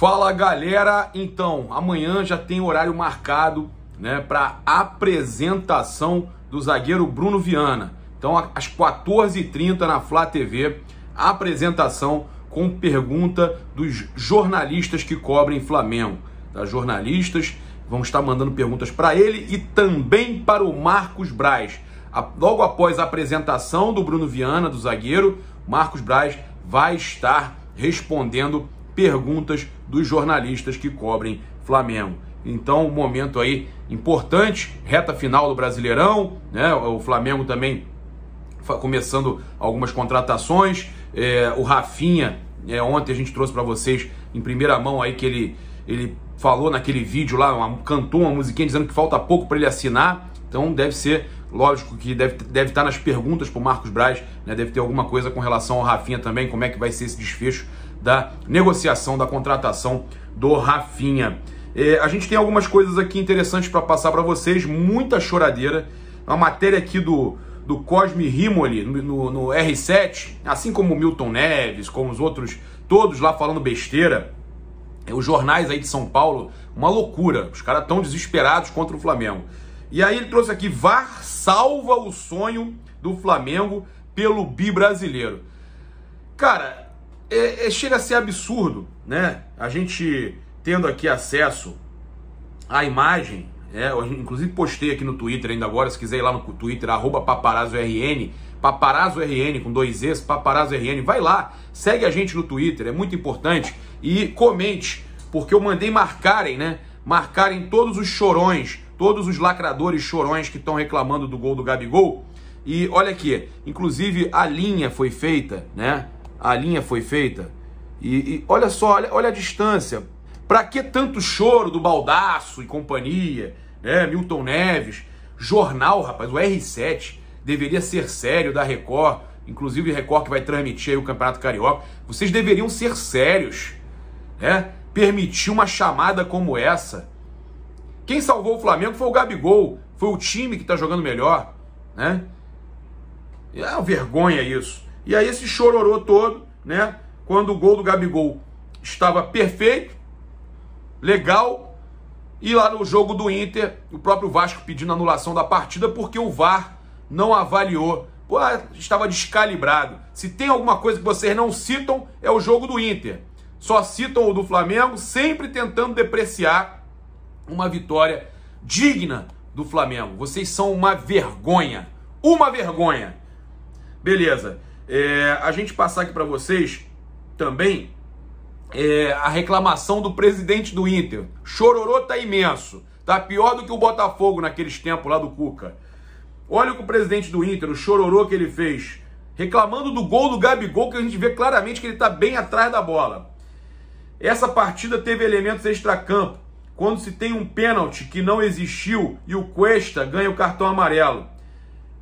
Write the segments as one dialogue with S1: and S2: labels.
S1: Fala galera, então amanhã já tem horário marcado, né, para apresentação do zagueiro Bruno Viana. Então às 14h30 na Flá TV, apresentação com pergunta dos jornalistas que cobrem Flamengo. Tá? Jornalistas vão estar mandando perguntas para ele e também para o Marcos Braz. logo após a apresentação do Bruno Viana, do zagueiro, Marcos Braz vai estar respondendo perguntas dos jornalistas que cobrem Flamengo. Então, um momento aí importante, reta final do Brasileirão, né? O Flamengo também começando algumas contratações. É, o Rafinha, é, ontem a gente trouxe para vocês em primeira mão aí que ele, ele falou naquele vídeo lá, uma, cantou uma musiquinha dizendo que falta pouco para ele assinar. Então, deve ser, lógico que deve, deve estar tá nas perguntas para o Marcos Braz, né? deve ter alguma coisa com relação ao Rafinha também, como é que vai ser esse desfecho da negociação, da contratação do Rafinha. É, a gente tem algumas coisas aqui interessantes para passar para vocês, muita choradeira. Uma matéria aqui do, do Cosme Rimoli no, no, R7, assim como o Milton Neves, como os outros, todos lá falando besteira. É, os jornais aí de São Paulo, uma loucura. Os caras tão desesperados contra o Flamengo. E aí ele trouxe aqui: VAR salva o sonho do Flamengo pelo bi brasileiro. Cara, é, é, chega a ser absurdo, né? A gente tendo aqui acesso à imagem, é, eu, inclusive postei aqui no Twitter ainda agora, se quiser ir lá no Twitter, arroba paparazzoRN com dois Es, paparazzoRN, vai lá, segue a gente no Twitter, é muito importante, e comente, porque eu mandei marcarem, né? Marcarem todos os chorões, todos os lacradores chorões que estão reclamando do gol do Gabigol, e olha aqui, inclusive a linha foi feita, né? a linha foi feita. E, e olha só, olha, olha a distância. Para que tanto choro do Baldaço e companhia, né? Milton Neves, jornal, rapaz, o R7 deveria ser sério da Record, inclusive Record que vai transmitir o Campeonato Carioca. Vocês deveriam ser sérios, né? Permitir uma chamada como essa. Quem salvou o Flamengo foi o Gabigol, foi o time que está jogando melhor, né? É uma vergonha isso. E aí esse chororô todo, né? Quando o gol do Gabigol estava perfeito, legal, e lá no jogo do Inter, o próprio Vasco pedindo anulação da partida porque o VAR não avaliou. Pô, ah, estava descalibrado. Se tem alguma coisa que vocês não citam, é o jogo do Inter. Só citam o do Flamengo, sempre tentando depreciar uma vitória digna do Flamengo. Vocês são uma vergonha. Uma vergonha. Beleza é, a gente passar aqui para vocês também é, a reclamação do presidente do Inter. Chororô tá imenso. Tá pior do que o Botafogo naqueles tempos lá do Cuca. Olha o que o presidente do Inter, o chororô que ele fez, reclamando do gol do Gabigol, que a gente vê claramente que ele tá bem atrás da bola. Essa partida teve elementos extracampo, quando se tem um pênalti que não existiu e o Cuesta ganha o cartão amarelo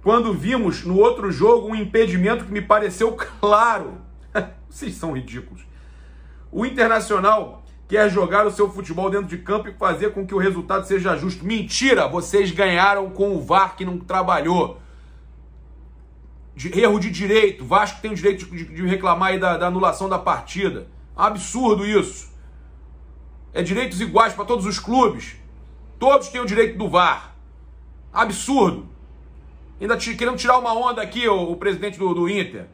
S1: quando vimos no outro jogo um impedimento que me pareceu claro. Vocês são ridículos. O Internacional quer jogar o seu futebol dentro de campo e fazer com que o resultado seja justo. Mentira! Vocês ganharam com o VAR que não trabalhou. De, erro de direito. Vasco tem o direito de, de reclamar aí da, da anulação da partida. Absurdo isso. É direitos iguais para todos os clubes. Todos têm o direito do VAR. Absurdo ainda querendo tirar uma onda aqui, o, o presidente do, do Inter.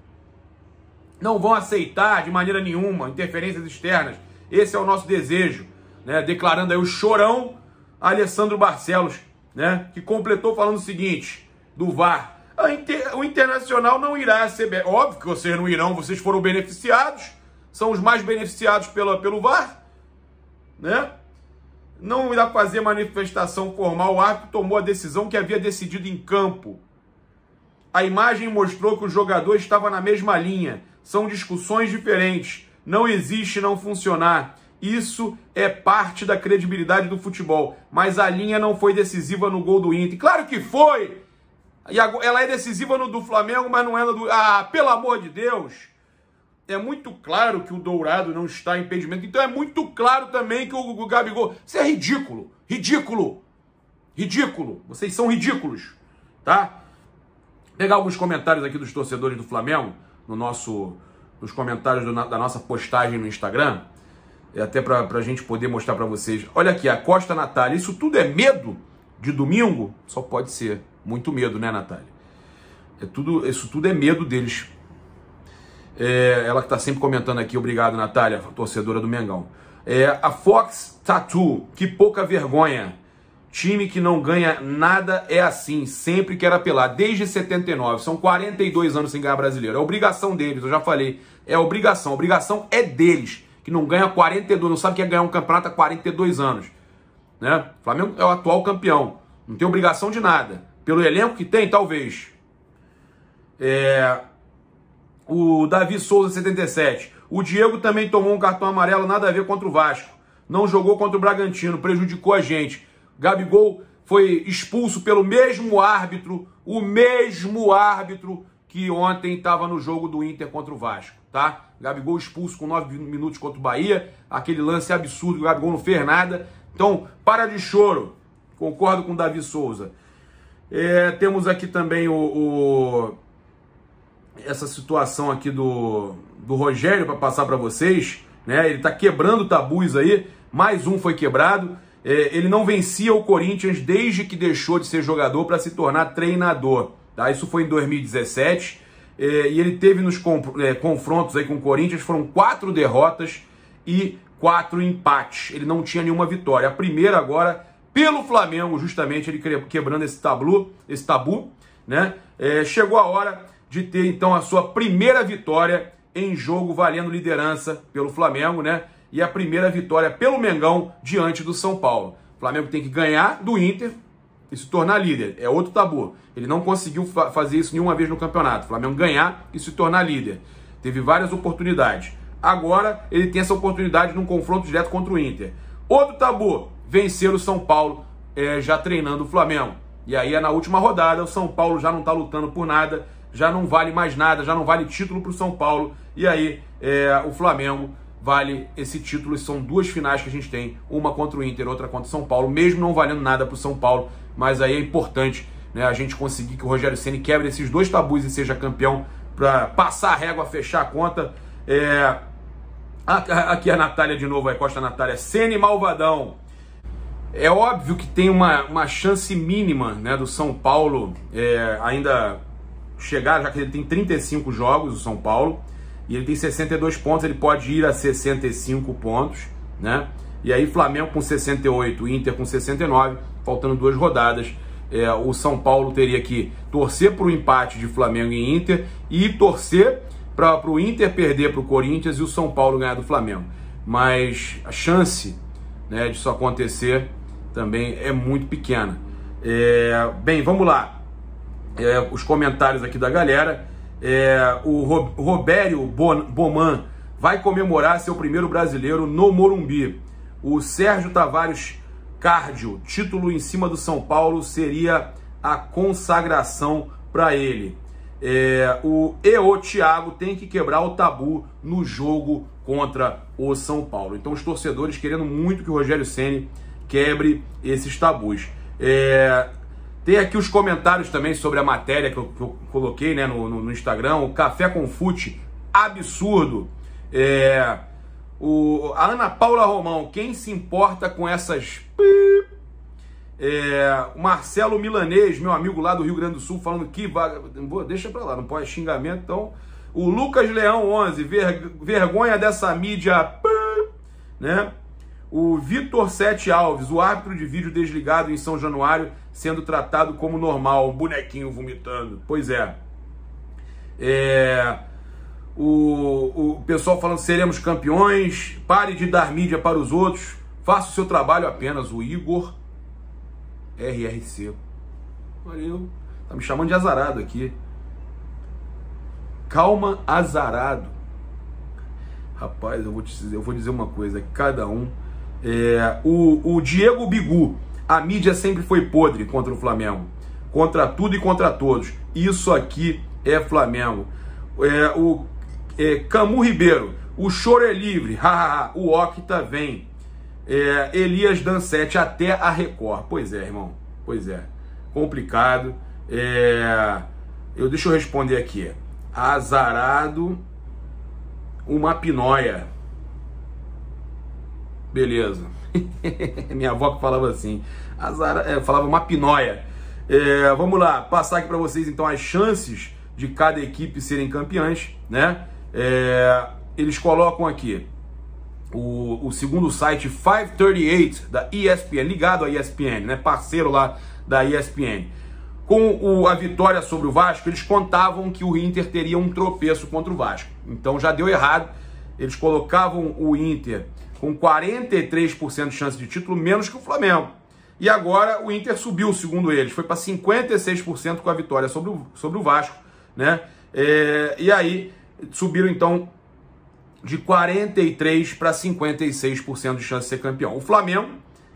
S1: Não vão aceitar de maneira nenhuma interferências externas. Esse é o nosso desejo. Né? Declarando aí o chorão Alessandro Barcelos, né? que completou falando o seguinte, do VAR. Inter, o Internacional não irá ser. Óbvio que vocês não irão, vocês foram beneficiados, são os mais beneficiados pela, pelo VAR, né? Não irá fazer manifestação formal, o árbitro tomou a decisão que havia decidido em campo. A imagem mostrou que o jogador estava na mesma linha. São discussões diferentes. Não existe não funcionar. Isso é parte da credibilidade do futebol. Mas a linha não foi decisiva no gol do Inter. Claro que foi! E ela é decisiva no do Flamengo, mas não é no do. Ah, pelo amor de Deus! É muito claro que o Dourado não está em impedimento. Então é muito claro também que o, o Gabigol. Isso é ridículo! Ridículo! Ridículo! Vocês são ridículos, tá? Pegar alguns comentários aqui dos torcedores do Flamengo, no nosso, nos comentários do, da nossa postagem no Instagram, até para a gente poder mostrar para vocês. Olha aqui, a Costa Natália, isso tudo é medo de domingo? Só pode ser. Muito medo, né, Natália? É tudo, isso tudo é medo deles. É, ela que está sempre comentando aqui, obrigado, Natália, torcedora do Mengão. É, a Fox Tattoo, que pouca vergonha. Time que não ganha nada é assim, sempre quer apelar, desde 79. São 42 anos sem ganhar brasileiro. É obrigação deles, eu já falei. É obrigação. A obrigação é deles, que não ganha 42, não sabe é que é ganhar um campeonato há 42 anos. Né? O Flamengo é o atual campeão. Não tem obrigação de nada. Pelo elenco que tem, talvez. É... O Davi Souza, 77. O Diego também tomou um cartão amarelo, nada a ver contra o Vasco. Não jogou contra o Bragantino, prejudicou a gente. Gabigol foi expulso pelo mesmo árbitro, o mesmo árbitro que ontem estava no jogo do Inter contra o Vasco, tá? Gabigol expulso com nove minutos contra o Bahia, aquele lance absurdo, o Gabigol não fez nada. Então, para de choro, concordo com o Davi Souza. É, temos aqui também o, o, essa situação aqui do, do Rogério para passar para vocês, né? Ele está quebrando tabus aí, mais um foi quebrado. É, ele não vencia o Corinthians desde que deixou de ser jogador para se tornar treinador. Tá? Isso foi em 2017 é, e ele teve nos é, confrontos aí com o Corinthians foram quatro derrotas e quatro empates. Ele não tinha nenhuma vitória. A primeira agora pelo Flamengo, justamente ele quebrando esse tabu, esse tabu, né? É, chegou a hora de ter então a sua primeira vitória em jogo valendo liderança pelo Flamengo, né? e a primeira vitória pelo Mengão diante do São Paulo. O Flamengo tem que ganhar do Inter e se tornar líder. É outro tabu. Ele não conseguiu fa fazer isso nenhuma vez no campeonato. O Flamengo ganhar e se tornar líder. Teve várias oportunidades. Agora ele tem essa oportunidade num confronto direto contra o Inter. Outro tabu: vencer o São Paulo é, já treinando o Flamengo. E aí é na última rodada, o São Paulo já não está lutando por nada, já não vale mais nada, já não vale título para o São Paulo. E aí é, o Flamengo vale esse título. E são duas finais que a gente tem, uma contra o Inter, outra contra o São Paulo, mesmo não valendo nada para o São Paulo, mas aí é importante né, a gente conseguir que o Rogério Ceni quebre esses dois tabus e seja campeão para passar a régua, fechar a conta. É... Aqui a Natália de novo, a Costa Natália, Ceni Malvadão. É óbvio que tem uma, uma chance mínima né, do São Paulo é, ainda chegar, já que ele tem 35 jogos, o São Paulo e ele tem 62 pontos, ele pode ir a 65 pontos, né? E aí Flamengo com 68, Inter com 69, faltando duas rodadas. É, o São Paulo teria que torcer para o empate de Flamengo e Inter e torcer para o Inter perder para o Corinthians e o São Paulo ganhar do Flamengo. Mas a chance né, disso acontecer também é muito pequena. É, bem, vamos lá. É, os comentários aqui da galera. É, o Robério Boman vai comemorar seu primeiro brasileiro no Morumbi. O Sérgio Tavares Cardio, título em cima do São Paulo, seria a consagração para ele. É, o Eo Thiago tem que quebrar o tabu no jogo contra o São Paulo. Então os torcedores querendo muito que o Rogério Ceni quebre esses tabus. É, tem aqui os comentários também sobre a matéria que eu, que eu coloquei né, no, no, no, Instagram. O Café com Fute, absurdo. É, o, a Ana Paula Romão, quem se importa com essas... É, o Marcelo Milanês, meu amigo lá do Rio Grande do Sul, falando que vaga... Deixa pra lá, não pode xingamento, então... O Lucas Leão 11, ver, vergonha dessa mídia... Né? O Vitor Sete Alves, o árbitro de vídeo desligado em São Januário, sendo tratado como normal, um bonequinho vomitando. Pois é. é... O, o pessoal falando seremos campeões, pare de dar mídia para os outros, faça o seu trabalho apenas, o Igor RRC. Valeu. Tá me chamando de azarado aqui. Calma, azarado. Rapaz, eu vou, te dizer, eu vou dizer uma coisa, cada um. É, o, o Diego Bigu, a mídia sempre foi podre contra o Flamengo. Contra tudo e contra todos. Isso aqui é Flamengo. É, o é, Camu Ribeiro, o choro é livre. o Octa vem. É, Elias Dancete até a Record. Pois é, irmão. Pois é. Complicado. É, eu deixa eu responder aqui. Azarado, uma pinóia. Beleza. Minha avó que falava assim. é, falava uma pinóia. É, vamos lá, passar aqui para vocês então as chances de cada equipe serem campeãs, né? É, eles colocam aqui o, o, segundo site 538 da ESPN, ligado à ESPN, né? Parceiro lá da ESPN. Com o, a vitória sobre o Vasco, eles contavam que o Inter teria um tropeço contra o Vasco. Então já deu errado. Eles colocavam o Inter com 43% de chance de título, menos que o Flamengo. E agora o Inter subiu, segundo eles, foi para 56% com a vitória sobre o, sobre o Vasco, né? É, e aí subiram então de 43 para 56% de chance de ser campeão. O Flamengo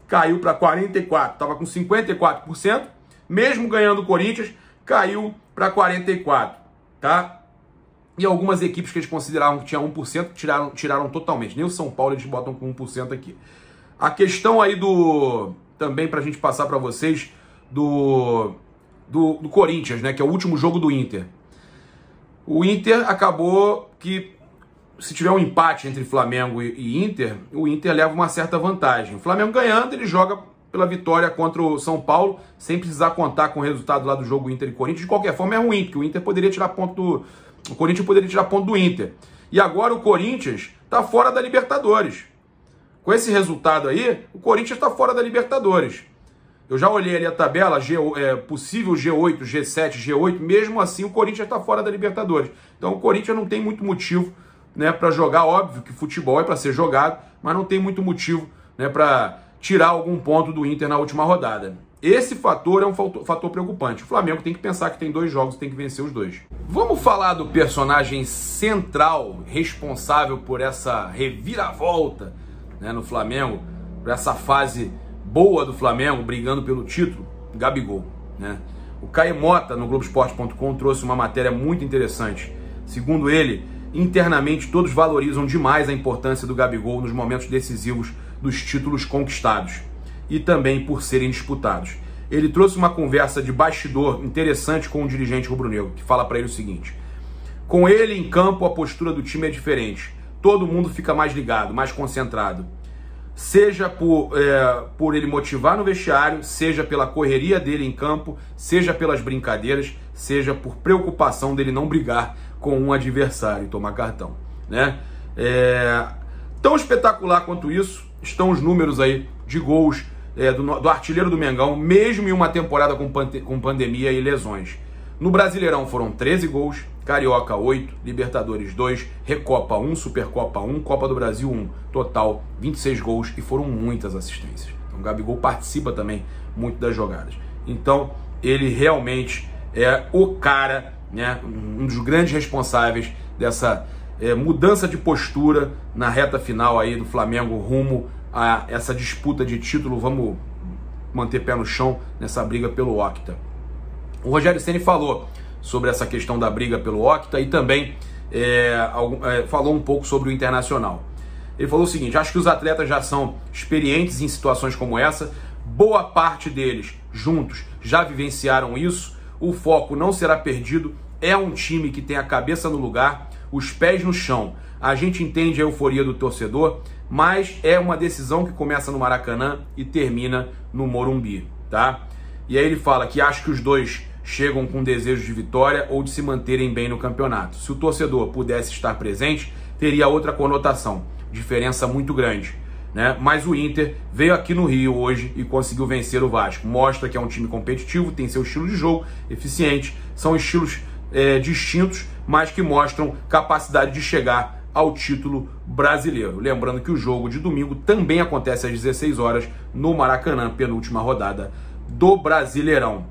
S1: caiu para 44, estava com 54%, mesmo ganhando o Corinthians, caiu para 44, tá? E algumas equipes que eles consideravam que tinha 1% tiraram, tiraram totalmente. Nem o São Paulo eles botam com 1% aqui. A questão aí do. Também para a gente passar para vocês, do, do, do Corinthians, né? Que é o último jogo do Inter. O Inter acabou que se tiver um empate entre Flamengo e Inter, o Inter leva uma certa vantagem. O Flamengo ganhando, ele joga pela vitória contra o São Paulo, sem precisar contar com o resultado lá do jogo Inter e Corinthians. De qualquer forma, é ruim, porque o Inter poderia tirar ponto do, o Corinthians poderia tirar ponto do Inter. E agora o Corinthians está fora da Libertadores. Com esse resultado aí, o Corinthians está fora da Libertadores. Eu já olhei ali a tabela, G, é, possível G8, G7, G8, mesmo assim o Corinthians está fora da Libertadores. Então o Corinthians não tem muito motivo né, para jogar, óbvio que futebol é para ser jogado, mas não tem muito motivo né, para tirar algum ponto do Inter na última rodada. Esse fator é um fator, preocupante. O Flamengo tem que pensar que tem dois jogos e tem que vencer os dois. Vamos falar do personagem central responsável por essa reviravolta né, no Flamengo, por essa fase boa do Flamengo, brigando pelo título, Gabigol. Né? O Caio Mota, no Globoesporte.com, trouxe uma matéria muito interessante. Segundo ele, internamente todos valorizam demais a importância do Gabigol nos momentos decisivos dos títulos conquistados e também por serem disputados. Ele trouxe uma conversa de bastidor interessante com o um dirigente rubro-negro, que fala para ele o seguinte: com ele em campo, a postura do time é diferente. Todo mundo fica mais ligado, mais concentrado. Seja por, é, por ele motivar no vestiário, seja pela correria dele em campo, seja pelas brincadeiras, seja por preocupação dele não brigar com um adversário e tomar cartão. Né? É, tão espetacular quanto isso estão os números aí de gols é, do, do, artilheiro do Mengão, mesmo em uma temporada com, com pandemia e lesões. No Brasileirão foram 13 gols, Carioca 8, Libertadores 2, Recopa 1, Supercopa 1, Copa do Brasil 1. Total 26 gols e foram muitas assistências. Então o Gabigol participa também muito das jogadas. Então ele realmente é o cara, né, um dos grandes responsáveis dessa é, mudança de postura na reta final aí do Flamengo rumo a essa disputa de título, vamos manter pé no chão nessa briga pelo Octa. O Rogério Ceni falou sobre essa questão da briga pelo Octa e também é, é, falou um pouco sobre o Internacional. Ele falou o seguinte: acho que os atletas já são experientes em situações como essa. Boa parte deles, juntos, já vivenciaram isso. O foco não será perdido. É um time que tem a cabeça no lugar, os pés no chão. A gente entende a euforia do torcedor, mas é uma decisão que começa no Maracanã e termina no Morumbi, tá? E aí ele fala que acho que os dois chegam com desejo de vitória ou de se manterem bem no campeonato. Se o torcedor pudesse estar presente, teria outra conotação, diferença muito grande. Né? Mas o Inter veio aqui no Rio hoje e conseguiu vencer o Vasco. Mostra que é um time competitivo, tem seu estilo de jogo eficiente, são estilos é, distintos, mas que mostram capacidade de chegar ao título brasileiro. Lembrando que o jogo de domingo também acontece às 16 horas no Maracanã, penúltima rodada do Brasileirão.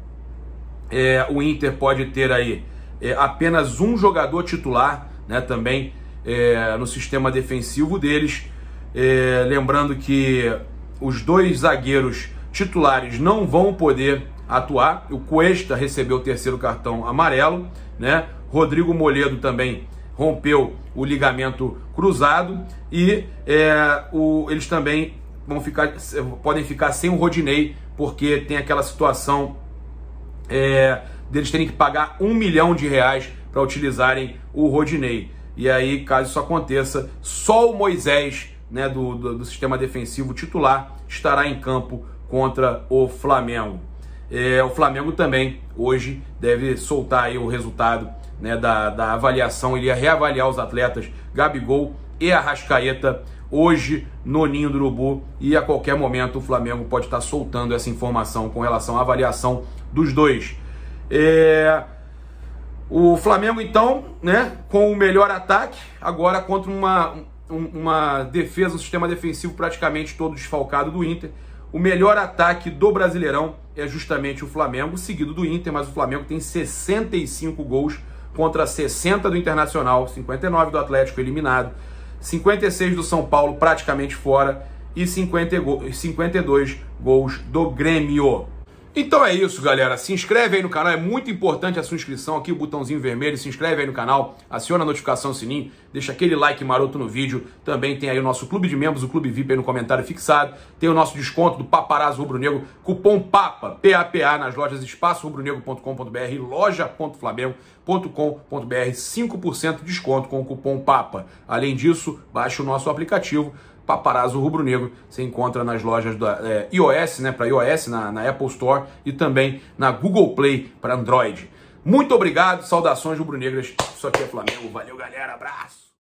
S1: É, o Inter pode ter aí é, apenas um jogador titular, né, também é, no sistema defensivo deles. É, lembrando que os dois zagueiros titulares não vão poder atuar. O Cuesta recebeu o terceiro cartão amarelo, né? Rodrigo Moledo também rompeu o ligamento cruzado e é, o, eles também vão ficar, podem ficar sem o Rodinei, porque tem aquela situação é, deles terem que pagar um milhão de reais para utilizarem o Rodinei. E aí, caso isso aconteça, só o Moisés né, do, do, do sistema defensivo titular estará em campo contra o Flamengo. É, o Flamengo também hoje deve soltar o resultado né, da, da avaliação, ele ia reavaliar os atletas Gabigol e Arrascaeta hoje no Ninho do Urubu e a qualquer momento o Flamengo pode estar soltando essa informação com relação à avaliação dos dois. É... O Flamengo então, né, com o melhor ataque, agora contra uma, uma defesa, um sistema defensivo praticamente todo desfalcado do Inter. O melhor ataque do Brasileirão é justamente o Flamengo, seguido do Inter, mas o Flamengo tem 65 gols contra 60 do Internacional, 59 do Atlético eliminado, 56 do São Paulo praticamente fora e 50 52 gols do Grêmio. Então é isso, galera. Se inscreve aí no canal, é muito importante a sua inscrição aqui, o botãozinho vermelho. Se inscreve aí no canal, aciona a notificação, sininho, deixa aquele like maroto no vídeo. Também tem aí o nosso clube de membros, o clube VIP aí no comentário fixado. Tem o nosso desconto do Paparazzo Rubro Negro, cupom PAPA, PAPA, nas lojas espaçorubronegro.com.br e loja.flamengo.com.br, 5% de desconto com o cupom PAPA. Além disso, baixe o nosso aplicativo Paparazzo Rubro Negro. Você encontra nas lojas da é, iOS, né, para iOS, na, na Apple Store e também na Google Play para Android. Muito obrigado, saudações rubro-negras. Isso aqui é Flamengo. Valeu, galera. Abraço.